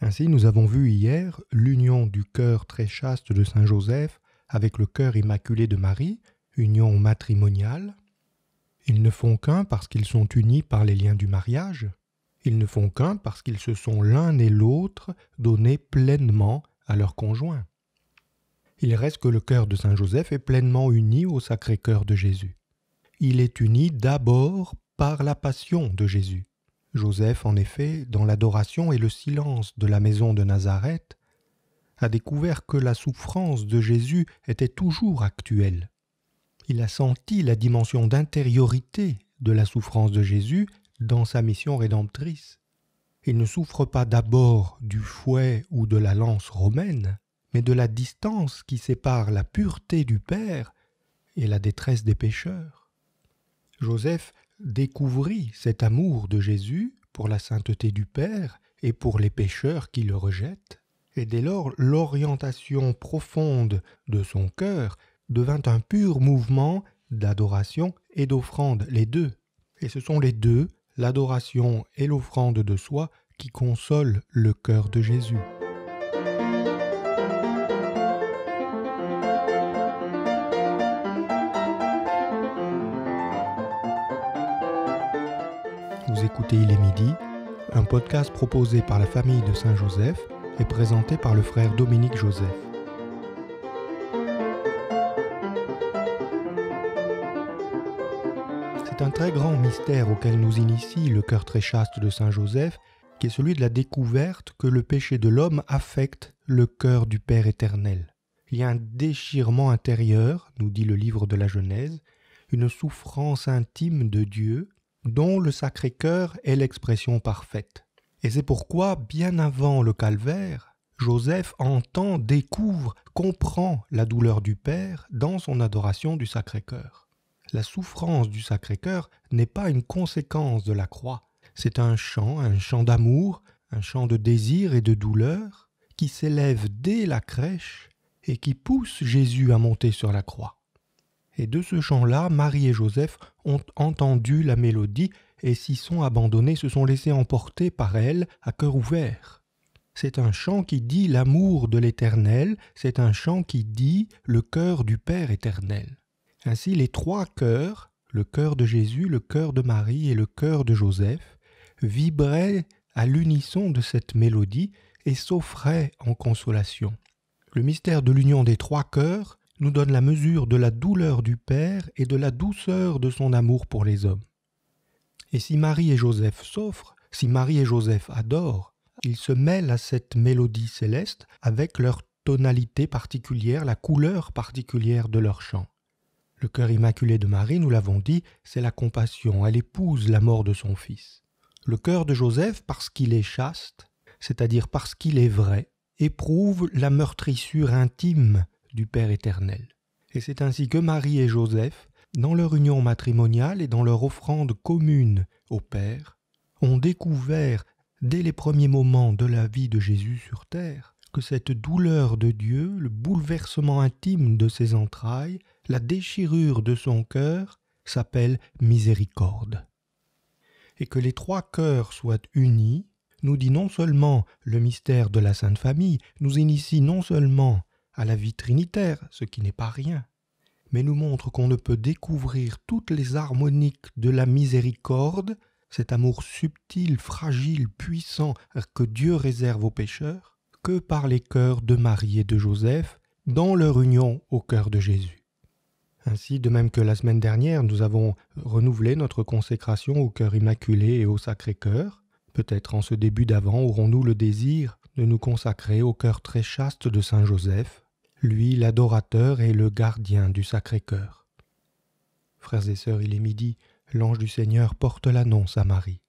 Ainsi, nous avons vu hier l'union du cœur très chaste de Saint Joseph avec le cœur immaculé de Marie, union matrimoniale. Ils ne font qu'un parce qu'ils sont unis par les liens du mariage. Ils ne font qu'un parce qu'ils se sont l'un et l'autre donnés pleinement à leur conjoint. Il reste que le cœur de Saint Joseph est pleinement uni au Sacré-Cœur de Jésus. Il est uni d'abord par la passion de Jésus. Joseph, en effet, dans l'adoration et le silence de la maison de Nazareth, a découvert que la souffrance de Jésus était toujours actuelle. Il a senti la dimension d'intériorité de la souffrance de Jésus dans sa mission rédemptrice. Il ne souffre pas d'abord du fouet ou de la lance romaine, mais de la distance qui sépare la pureté du Père et la détresse des pécheurs. Joseph découvrit cet amour de Jésus pour la sainteté du Père et pour les pécheurs qui le rejettent, et dès lors l'orientation profonde de son cœur devint un pur mouvement d'adoration et d'offrande, les deux. Et ce sont les deux, l'adoration et l'offrande de soi, qui consolent le cœur de Jésus. vous écoutez Il est midi, un podcast proposé par la famille de Saint-Joseph et présenté par le frère Dominique Joseph. C'est un très grand mystère auquel nous initie le cœur très chaste de Saint-Joseph, qui est celui de la découverte que le péché de l'homme affecte le cœur du Père éternel. Il y a un déchirement intérieur, nous dit le livre de la Genèse, une souffrance intime de Dieu dont le Sacré-Cœur est l'expression parfaite. Et c'est pourquoi, bien avant le calvaire, Joseph entend, découvre, comprend la douleur du Père dans son adoration du Sacré-Cœur. La souffrance du Sacré-Cœur n'est pas une conséquence de la croix, c'est un chant, un chant d'amour, un chant de désir et de douleur, qui s'élève dès la crèche et qui pousse Jésus à monter sur la croix. Et de ce chant-là, Marie et Joseph ont entendu la mélodie et s'y sont abandonnés, se sont laissés emporter par elle à cœur ouvert. C'est un chant qui dit l'amour de l'Éternel, c'est un chant qui dit le cœur du Père éternel. Ainsi les trois cœurs, le cœur de Jésus, le cœur de Marie et le cœur de Joseph, vibraient à l'unisson de cette mélodie et s'offraient en consolation. Le mystère de l'union des trois cœurs nous donne la mesure de la douleur du Père et de la douceur de son amour pour les hommes. Et si Marie et Joseph s'offrent, si Marie et Joseph adorent, ils se mêlent à cette mélodie céleste avec leur tonalité particulière, la couleur particulière de leur chant. Le cœur immaculé de Marie, nous l'avons dit, c'est la compassion, elle épouse la mort de son fils. Le cœur de Joseph, parce qu'il est chaste, c'est-à-dire parce qu'il est vrai, éprouve la meurtrissure intime du Père éternel. Et c'est ainsi que Marie et Joseph, dans leur union matrimoniale et dans leur offrande commune au Père, ont découvert, dès les premiers moments de la vie de Jésus sur terre, que cette douleur de Dieu, le bouleversement intime de ses entrailles, la déchirure de son cœur, s'appelle miséricorde. Et que les trois cœurs soient unis nous dit non seulement le mystère de la Sainte Famille, nous initie non seulement à la vie trinitaire, ce qui n'est pas rien, mais nous montre qu'on ne peut découvrir toutes les harmoniques de la miséricorde, cet amour subtil, fragile, puissant que Dieu réserve aux pécheurs, que par les cœurs de Marie et de Joseph, dans leur union au cœur de Jésus. Ainsi, de même que la semaine dernière, nous avons renouvelé notre consécration au cœur immaculé et au Sacré-Cœur. Peut-être en ce début d'avant aurons-nous le désir de nous consacrer au cœur très chaste de Saint Joseph, lui l'adorateur et le gardien du Sacré-Cœur. Frères et sœurs, il est midi, l'ange du Seigneur porte l'annonce à Marie.